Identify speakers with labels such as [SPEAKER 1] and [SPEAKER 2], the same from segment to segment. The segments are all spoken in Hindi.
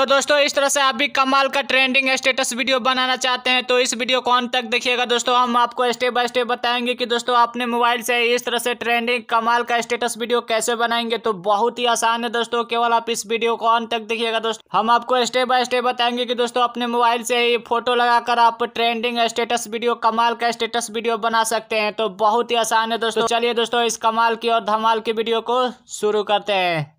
[SPEAKER 1] तो दोस्तों इस तरह से आप भी कमाल का ट्रेंडिंग स्टेटस वीडियो बनाना चाहते हैं तो इस वीडियो को अंत तक देखिएगा दोस्तों हम आपको स्टेप बाय स्टेप बताएंगे कि दोस्तों अपने मोबाइल से इस तरह से ट्रेंडिंग कमाल का स्टेटस वीडियो कैसे बनाएंगे तो बहुत ही आसान है दोस्तों केवल आप इस वीडियो को अंत तक देखिएगा दोस्तों हम आपको स्टेप बाय स्टेप बताएंगे कि दोस्तों अपने मोबाइल से ही फोटो लगाकर आप ट्रेंडिंग स्टेटस वीडियो कमाल का स्टेटस वीडियो बना सकते हैं तो बहुत ही आसान है दोस्तों चलिए दोस्तों इस कमाल की और धमाल की वीडियो को शुरू करते हैं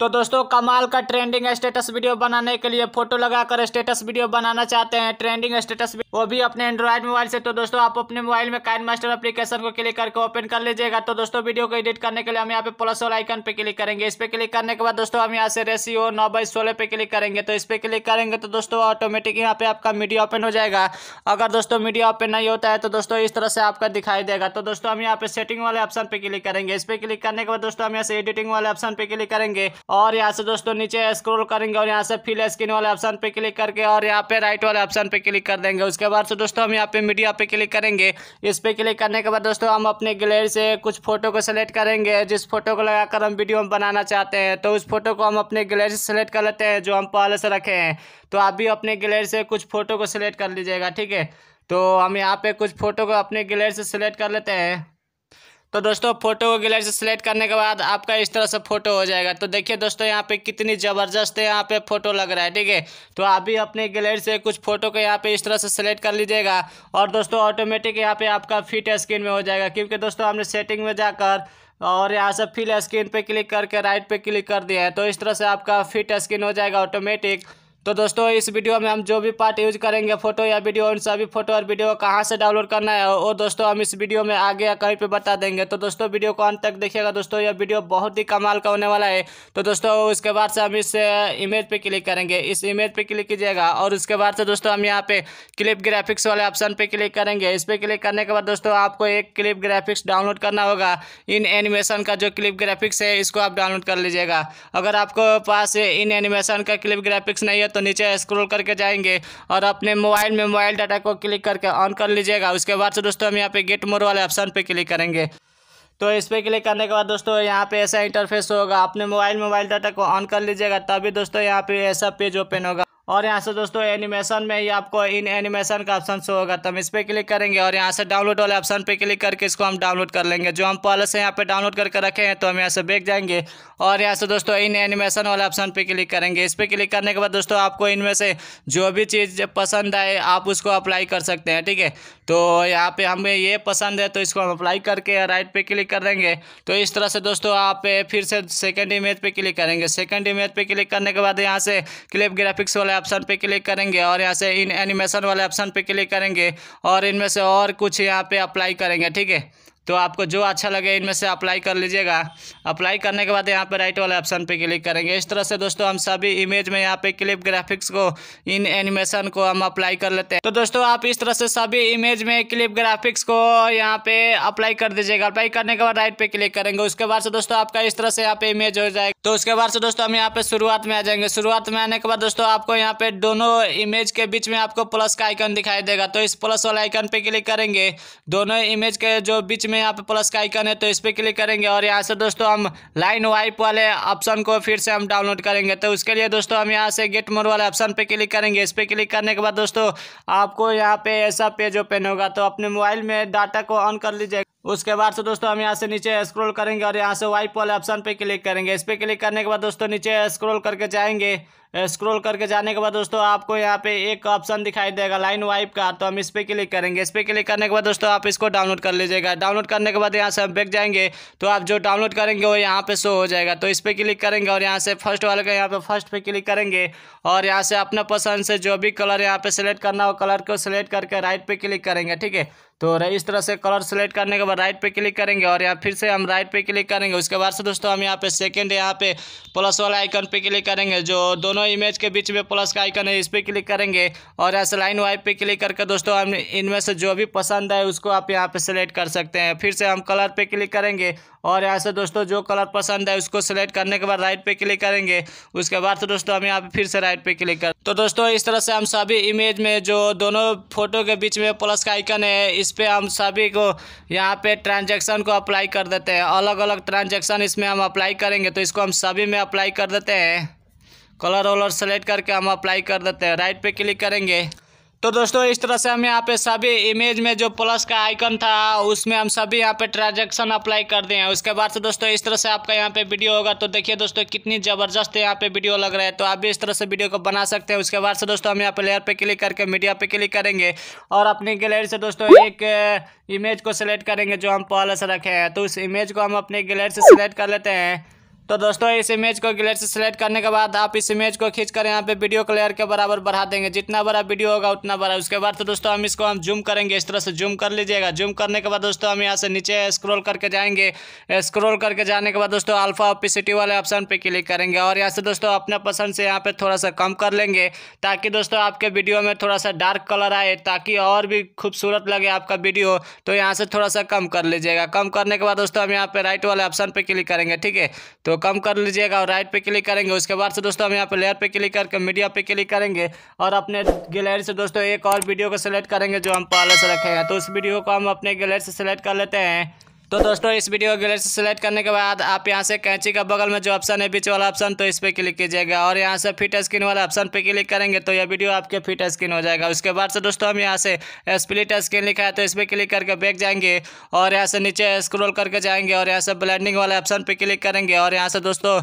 [SPEAKER 1] तो दोस्तों कमाल का ट्रेंडिंग स्टेटस वीडियो बनाने के लिए फोटो लगाकर स्टेटस वीडियो बनाना चाहते हैं ट्रेंडिंग स्टेटस वो भी अपने एंड्रॉयड मोबाइल से तो दोस्तों आप अपने मोबाइल में काइन मास्टर एप्लीकेशन को क्लिक करके ओपन कर लीजिएगा तो दोस्तों वीडियो को एडिट करने के लिए हम यहाँ पे प्लस और आइकन पे क्लिक करेंगे इस पे क्लिक करने के बाद दोस्तों हम यहाँ से रेसियो नौ बाई सोलह पे क्लिक करेंगे तो इस पे क्लिक करेंगे तो दोस्तों ऑटोमेटिक यहाँ पे आपका मीडिया ओपन हो जाएगा अगर दोस्तों मीडिया ओपन नहीं होता है तो दोस्तों इस तरह से आपका दिखाई देगा तो दोस्तों हम यहाँ पे सेटिंग वाले ऑप्शन पे क्लिक करेंगे इस पे क्लिक करने के बाद दोस्तों हम यहाँ से एडिटिंग वाले ऑप्शन पे क्लिक करेंगे और यहाँ से दोस्तों नीचे स्क्रोल करेंगे और यहाँ से फिल स्क्रीन वाले ऑप्शन पे क्लिक करके और यहाँ पे राइट वाले ऑप्शन पे क्लिक कर देंगे उसके बाद से दोस्तों हम यहाँ पे मीडिया पे क्लिक करेंगे इस पर क्लिक करने के बाद दोस्तों हम अपने गैलरी से कुछ फोटो को सेलेक्ट करेंगे जिस फोटो को लगाकर हम वीडियो बनाना चाहते हैं तो उस फोटो को हम अपने गैलरी से सेलेक्ट कर लेते हैं जो हम पहले से रखे हैं तो आप भी अपने गैलरी से कुछ फ़ोटो को सिलेक्ट कर लीजिएगा ठीक है तो हम यहाँ पे कुछ फ़ोटो को अपने गैलरी से सिलेक्ट कर लेते हैं तो दोस्तों फोटो को गैलरी से करने के बाद आपका इस तरह से फोटो हो जाएगा तो देखिए दोस्तों यहाँ पे कितनी ज़बरदस्त है यहाँ पे फोटो लग रहा है ठीक है तो आप भी अपने गैलरी से कुछ फोटो को यहाँ पे इस तरह से सेलेक्ट कर लीजिएगा और दोस्तों ऑटोमेटिक यहाँ पे आपका फिट स्क्रीन में हो जाएगा क्योंकि दोस्तों हमने सेटिंग में जाकर और यहाँ से फिल स्क्रीन पर क्लिक करके राइट पर क्लिक कर दिया है तो इस तरह से आपका फिट स्क्रीन हो जाएगा ऑटोमेटिक तो दोस्तों इस वीडियो में हम जो भी पार्ट यूज करेंगे फोटो या वीडियो उन सभी फोटो और वीडियो कहाँ से डाउनलोड करना है और दोस्तों हम इस वीडियो में आगे या कहीं पे बता देंगे तो दोस्तों वीडियो को अंत तक देखिएगा दोस्तों यह वीडियो बहुत ही कमाल का होने वाला है तो दोस्तों उसके बाद से हम इस इमेज पर क्लिक करेंगे इस इमेज पर क्लिक कीजिएगा और उसके बाद से दोस्तों हम यहाँ पे क्लिप ग्राफिक्स वाले ऑप्शन पर क्लिक करेंगे इस पर क्लिक करने के बाद दोस्तों आपको एक क्लिप ग्राफिक्स डाउनलोड करना होगा इन एनिमेशन का जो क्लिप ग्राफिक्स है इसको आप डाउनलोड कर लीजिएगा अगर आपको पास इन एनिमेशन का क्लिप ग्राफिक्स नहीं है तो तो नीचे स्क्रोल करके जाएंगे और अपने मोबाइल में मोबाइल डाटा को क्लिक करके ऑन कर लीजिएगा उसके बाद से दोस्तों हम यहाँ पे गेट मोर वाले ऑप्शन पे क्लिक करेंगे तो इस पर क्लिक करने के बाद दोस्तों यहाँ पे ऐसा इंटरफेस होगा अपने मोबाइल मोबाइल डाटा को ऑन कर लीजिएगा तभी दोस्तों यहाँ पे ऐसा पेज ओपन होगा और यहाँ से दोस्तों एनिमेशन में ही आपको इन एनिमेशन का ऑप्शन शो होगा तो हम इस पर क्लिक करेंगे और यहाँ से डाउनलोड वाले ऑप्शन पे क्लिक करके इसको हम डाउनलोड कर लेंगे जो हम पहले से यहाँ पे डाउनलोड करके रखे हैं तो हम यहाँ से बेच जाएंगे और यहाँ से दोस्तों इन एनिमेशन वाले ऑप्शन पे क्लिक करेंगे इस पर क्लिक करने के बाद दोस्तों आपको इनमें से जो भी चीज़ पसंद आए आप उसको अप्लाई कर सकते हैं ठीक है तो यहाँ पर हमें ये पसंद है तो इसको हम अप्लाई करके राइट पर क्लिक कर देंगे तो इस तरह से दोस्तों आप फिर से सेकेंड इमेज पर क्लिक करेंगे सेकेंड इमेज पर क्लिक करने के बाद यहाँ से क्लिप ग्राफिक्स वाला ऑप्शन पे क्लिक करेंगे और यहाँ से इन एनिमेशन वाले ऑप्शन पे क्लिक करेंगे और इनमें से और कुछ यहाँ पे अप्लाई करेंगे ठीक है तो आपको जो अच्छा लगे इनमें से अप्लाई कर लीजिएगा अप्लाई करने के बाद यहाँ पर राइट वाले ऑप्शन पे क्लिक करेंगे इस तरह से दोस्तों हम सभी इमेज में यहाँ पे क्लिप ग्राफिक्स को इन एनिमेशन को हम अप्लाई कर लेते हैं तो दोस्तों आप इस तरह से सभी इमेज में क्लिप ग्राफिक्स को यहाँ पे अप्लाई कर दीजिएगा अप्लाई करने के बाद राइट पे क्लिक करेंगे उसके बाद से दोस्तों आपका इस तरह से यहाँ पे इमेज हो जाएगा तो उसके बाद से दोस्तों हम यहाँ पे शुरुआत में आ जाएंगे शुरुआत में आने के बाद दोस्तों आपको यहाँ पे दोनों इमेज के बीच में आपको प्लस का आइकन दिखाई देगा तो इस प्लस वाले आइकन पे क्लिक करेंगे दोनों इमेज के जो बीच में में यहाँ पे प्लस का आइकन है तो इस पर क्लिक करेंगे और यहाँ से दोस्तों हम लाइन वाइप वाले ऑप्शन को फिर से हम डाउनलोड करेंगे तो उसके लिए दोस्तों हम यहाँ से गेट मोड वाले ऑप्शन पर क्लिक करेंगे इस पर क्लिक करने के बाद दोस्तों आपको यहाँ पे ऐसा पेज ओपन होगा तो अपने मोबाइल में डाटा को ऑन कर लीजिएगा उसके बाद से दोस्तों हम यहाँ से नीचे स्क्रॉल करेंगे और यहाँ से वाइप वाले ऑप्शन पे क्लिक करेंगे इस पर क्लिक करने के बाद दोस्तों नीचे स्क्रॉल करके जाएंगे स्क्रॉल करके जाने के बाद दोस्तों आपको यहाँ पे एक ऑप्शन दिखाई देगा लाइन वाइप का तो हम इस पर क्लिक करेंगे इस पर क्लिक करने के बाद दोस्तों आप इसको डाउनलोड कर लीजिएगा डाउनलोड करने के बाद यहाँ से हम बैग जाएंगे तो आप जो डाउनलोड करेंगे वो यहाँ पे शो हो जाएगा तो इस पर क्लिक करेंगे और यहाँ से फर्स्ट वाले का यहाँ पे फर्स्ट पर क्लिक करेंगे और यहाँ से अपना पसंद से जो भी कलर यहाँ पे सेलेक्ट करना हो कलर को सिलेक्ट करके राइट पर क्लिक करेंगे ठीक है तो इस तरह से कलर सेलेक्ट करने के बाद राइट पे क्लिक करेंगे और यहाँ फिर से हम राइट पे क्लिक करेंगे उसके बाद से दोस्तों हम यहाँ पे सेकंड यहाँ पे प्लस वाला आइकन पे क्लिक करेंगे जो दोनों इमेज के बीच में प्लस का आइकन है इस पर क्लिक करेंगे और यहाँ से लाइन वाइप पे क्लिक करके दोस्तों हम इनमें से जो भी पसंद है उसको आप यहाँ पर सेलेक्ट कर सकते हैं फिर से हम कलर पर क्लिक करेंगे और यहाँ से दोस्तों जो कलर पसंद है उसको सेलेक्ट करने के बाद राइट पर क्लिक करेंगे उसके बाद से दोस्तों हम यहाँ पर फिर से राइट पर क्लिक कर तो दोस्तों इस तरह से हम सभी इमेज में जो दोनों फ़ोटो के बीच में प्लस का आइकन है इस पर हम सभी को यहाँ पे ट्रांजैक्शन को अप्लाई कर देते हैं अलग अलग ट्रांजैक्शन इसमें हम अप्लाई करेंगे तो इसको हम सभी में अप्लाई कर देते हैं कलर वलर सेलेक्ट करके हम अप्लाई कर देते हैं राइट पर क्लिक करेंगे तो दोस्तों इस तरह से हम यहाँ पे सभी इमेज में जो प्लस का आइकन था उसमें हम सभी यहाँ पे ट्रांजेक्शन अप्लाई कर दें उसके बाद से दोस्तों इस तरह से आपका यहाँ पे वीडियो होगा तो देखिए दोस्तों कितनी ज़बरदस्त यहाँ पे वीडियो लग रहा है तो आप भी इस तरह से वीडियो को बना सकते हैं उसके बाद से दोस्तों हम यहाँ पे लेयर पर क्लिक करके मीडिया पर क्लिक करेंगे और अपनी गैलरी से दोस्तों एक इमेज को सिलेक्ट करेंगे जो हम पहले से रखे हैं तो उस इमेज को हम अपने गैलरी से सिलेक्ट कर लेते हैं तो दोस्तों इस इमेज को ग्लेट से सेलेक्ट करने के बाद आप इस इमेज को खींच कर यहाँ पे वीडियो क्लियर के बराबर बढ़ा देंगे जितना बड़ा वीडियो होगा उतना बड़ा उसके बाद तो दोस्तों हम इसको हम जूम करेंगे इस तरह से जूम कर लीजिएगा जूम करने के बाद दोस्तों हम यहाँ से नीचे स्क्रोल करके जाएंगे स्क्रोल करके जाने के बाद दोस्तों अल्फा ओपिसिटी वाले ऑप्शन पर क्लिक करेंगे और यहाँ से दोस्तों अपने पसंद से यहाँ पर थोड़ा सा कम कर लेंगे ताकि दोस्तों आपके वीडियो में थोड़ा सा डार्क कलर आए ताकि और भी खूबसूरत लगे आपका वीडियो तो यहाँ से थोड़ा सा कम कर लीजिएगा कम करने के बाद दोस्तों हम यहाँ पर राइट वाले ऑप्शन पर क्लिक करेंगे ठीक है तो कम कर लीजिएगा और राइट पे क्लिक करेंगे उसके बाद से दोस्तों हम यहाँ पे लेयर पे क्लिक करके मीडिया पे क्लिक करेंगे और अपने गैलरी से दोस्तों एक और वीडियो को सिलेक्ट करेंगे जो हम पहले से रखेंगे तो उस वीडियो को हम अपने गैलरी से सिलेक्ट कर लेते हैं तो दोस्तों इस वीडियो को गैलरी से सिलेक्ट करने के बाद आप यहाँ से कैंची का बगल में जो ऑप्शन है बीच वाला ऑप्शन तो इस पर क्लिक कीजिएगा और यहाँ से फिट स्क्रीन वाला ऑप्शन पे क्लिक करेंगे तो यह वीडियो आपके फिट स्क्रीन हो जाएगा उसके बाद से दोस्तों हम यहाँ से स्प्लिट स्क्रीन लिखा है तो इस पर क्लिक करके बैक जाएंगे और यहाँ से नीचे स्क्रोल करके जाएंगे और यहाँ से ब्लैंडिंग वाले ऑप्शन पर क्लिक करेंगे और यहाँ से दोस्तों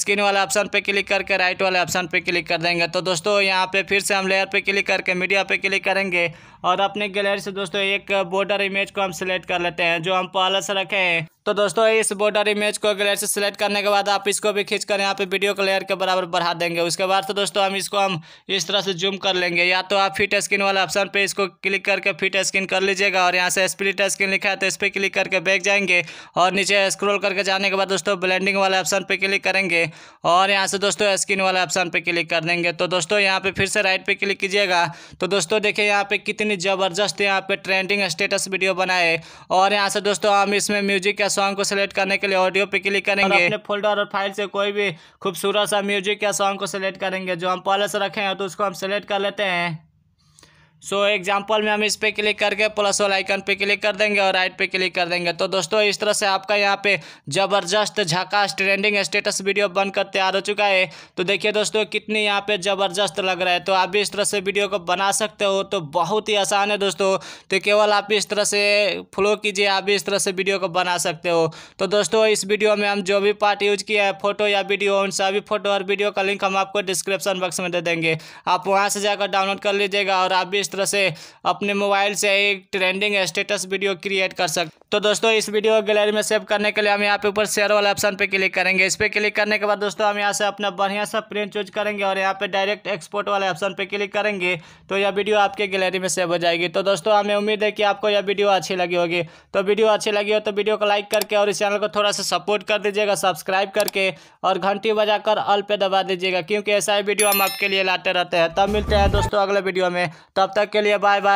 [SPEAKER 1] स्क्रीन वाले ऑप्शन पर क्लिक करके राइट वाले ऑप्शन पर क्लिक कर देंगे तो दोस्तों यहाँ पर फिर से हम लेयर पर क्लिक करके मीडिया पर क्लिक करेंगे और अपने गैलरी से दोस्तों एक बॉर्डर इमेज को हम सिलेक्ट कर लेते हैं जो हम पहले I said, okay, तो दोस्तों इस बॉर्डर इमेज को ग्लेयर से सिलेक्ट करने के बाद आप इसको भी खींच कर यहाँ पे वीडियो क्लियर के बराबर बढ़ा देंगे उसके बाद तो दोस्तों हम इसको हम इस तरह से जूम कर लेंगे या तो आप फिट स्क्रीन वाला ऑप्शन पे इसको क्लिक करके फिट स्क्रीन कर लीजिएगा और यहाँ से स्प्लिट स्क्रीन लिखा है तो इस पर क्लिक करके बैग जाएंगे और नीचे स्क्रोल करके जाने के बाद दोस्तों ब्लैंडिंग वाले ऑप्शन पर क्लिक करेंगे और यहाँ से दोस्तों स्क्रीन वाले ऑप्शन पर क्लिक कर देंगे तो दोस्तों यहाँ पर फिर से राइट पर क्लिक कीजिएगा तो दोस्तों देखिए यहाँ पर कितनी ज़बरदस्त यहाँ पर ट्रेंडिंग स्टेटस वीडियो बनाए और यहाँ से दोस्तों हम इसमें म्यूजिक का सॉन्ग को सिलेक्ट करने के लिए ऑडियो पे क्लिक करेंगे अपने फोल्डर और फाइल से कोई भी खूबसूरत सा म्यूजिक या सॉन्ग को सिलेक्ट करेंगे जो हम पहले से रखे हैं तो उसको हम सिलेक्ट कर लेते हैं सो so, एग्जाम्पल में हम इस पर क्लिक करके प्लस वाला आइकन पे क्लिक कर देंगे और राइट पे क्लिक कर देंगे तो दोस्तों इस तरह से आपका यहाँ पे ज़बरदस्त झकास ट्रेंडिंग स्टेटस वीडियो बनकर तैयार हो चुका है तो देखिए दोस्तों कितनी यहाँ पे ज़बरदस्त लग रहा है तो आप भी इस तरह से वीडियो को बना सकते हो तो बहुत ही आसान है दोस्तों तो केवल आप इस तरह से फ्लो कीजिए आप भी इस तरह से वीडियो को बना सकते हो तो दोस्तों इस वीडियो में हम जो भी पार्ट यूज किया है फोटो या वीडियो उन सभी फोटो और वीडियो का लिंक हम आपको डिस्क्रिप्शन बॉक्स में दे देंगे आप वहाँ से जाकर डाउनलोड कर लीजिएगा और आप भी इस तरह से अपने मोबाइल से एक ट्रेंडिंग स्टेटस वीडियो क्रिएट कर सकते तो दोस्तों इस वीडियो को गैलरी में सेव करने के लिए हम यहाँ पे ऊपर शेयर वाले ऑप्शन पे क्लिक करेंगे इस पर क्लिक करने के बाद दोस्तों हम यहाँ से अपना बढ़िया सा प्रिंट चूज करेंगे और यहाँ पे डायरेक्ट एक्सपोर्ट वाले ऑप्शन पे क्लिक करेंगे तो यह वीडियो आपके गैलरी में सेव हो जाएगी तो दोस्तों हमें उम्मीद है कि आपको यह वीडियो अच्छी लगी होगी तो वीडियो अच्छी लगी हो तो वीडियो को लाइक करके और इस चैनल को थोड़ा सा सपोर्ट कर दीजिएगा सब्सक्राइब करके और घंटी कर अल पे दबा दीजिएगा क्योंकि ऐसा ही वीडियो हम आपके लिए लाते रहते हैं तब मिलते हैं दोस्तों अगले वीडियो में तब तक के लिए बाय बाय